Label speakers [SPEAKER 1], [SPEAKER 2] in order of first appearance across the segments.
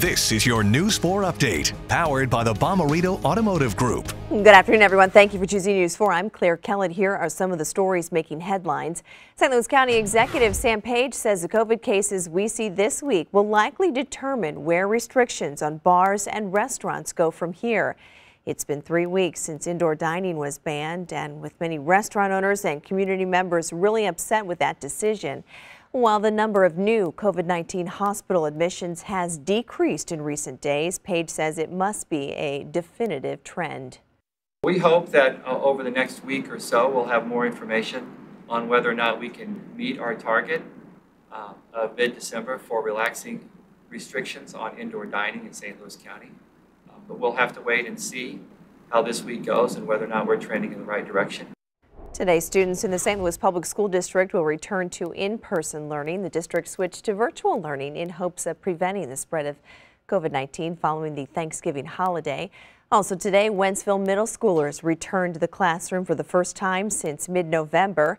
[SPEAKER 1] This is your News 4 update, powered by the Bomarito Automotive Group.
[SPEAKER 2] Good afternoon, everyone. Thank you for choosing News 4. I'm Claire Kellett. Here are some of the stories making headlines. St. Louis County Executive Sam Page says the COVID cases we see this week will likely determine where restrictions on bars and restaurants go from here. It's been three weeks since indoor dining was banned, and with many restaurant owners and community members really upset with that decision. While the number of new COVID-19 hospital admissions has decreased in recent days, Page says it must be a definitive trend.
[SPEAKER 1] We hope that uh, over the next week or so we'll have more information on whether or not we can meet our target uh, of mid-December for relaxing restrictions on indoor dining in St. Louis County. Uh, but we'll have to wait and see how this week goes and whether or not we're trending in the right direction.
[SPEAKER 2] Today, students in the St. Louis Public School District will return to in-person learning. The district switched to virtual learning in hopes of preventing the spread of COVID-19 following the Thanksgiving holiday. Also today, Wentzville middle schoolers returned to the classroom for the first time since mid-November.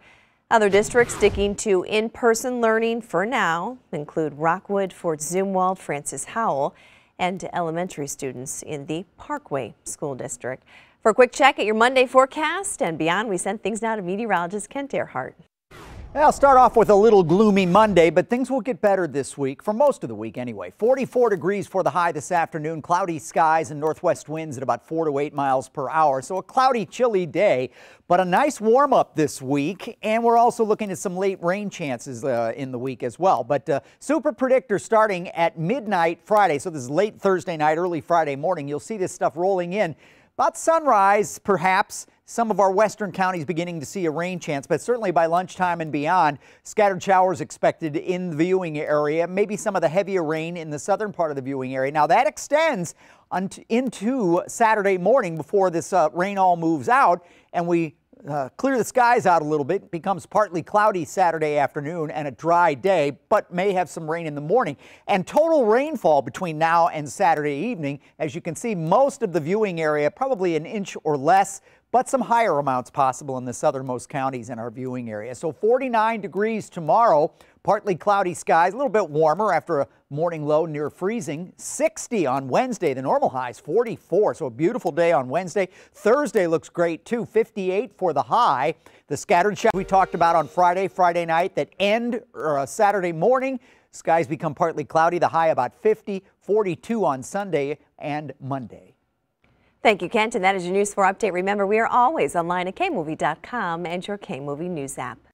[SPEAKER 2] Other districts sticking to in-person learning for now include Rockwood, Fort Zumwalt, Francis Howell, and to elementary students in the Parkway School District. For a quick check at your Monday forecast and beyond, we send things now to meteorologist Kent Earhart.
[SPEAKER 3] I'll start off with a little gloomy Monday, but things will get better this week, for most of the week anyway. 44 degrees for the high this afternoon, cloudy skies and northwest winds at about 4 to 8 miles per hour. So a cloudy, chilly day, but a nice warm up this week. And we're also looking at some late rain chances uh, in the week as well. But uh, super predictor starting at midnight Friday. So this is late Thursday night, early Friday morning. You'll see this stuff rolling in. About sunrise, perhaps, some of our western counties beginning to see a rain chance, but certainly by lunchtime and beyond, scattered showers expected in the viewing area, maybe some of the heavier rain in the southern part of the viewing area. Now that extends into Saturday morning before this uh, rain all moves out and we uh, clear the skies out a little bit, it becomes partly cloudy Saturday afternoon and a dry day, but may have some rain in the morning. And total rainfall between now and Saturday evening, as you can see, most of the viewing area, probably an inch or less but some higher amounts possible in the southernmost counties in our viewing area. So 49 degrees tomorrow, partly cloudy skies, a little bit warmer after a morning low near freezing. 60 on Wednesday, the normal high is 44, so a beautiful day on Wednesday. Thursday looks great too, 58 for the high. The scattered showers we talked about on Friday, Friday night that end or er, uh, Saturday morning. Skies become partly cloudy, the high about 50, 42 on Sunday and Monday.
[SPEAKER 2] Thank you, Kent. And that is your News 4 update. Remember, we are always online at kmovie.com and your KMOVIE News app.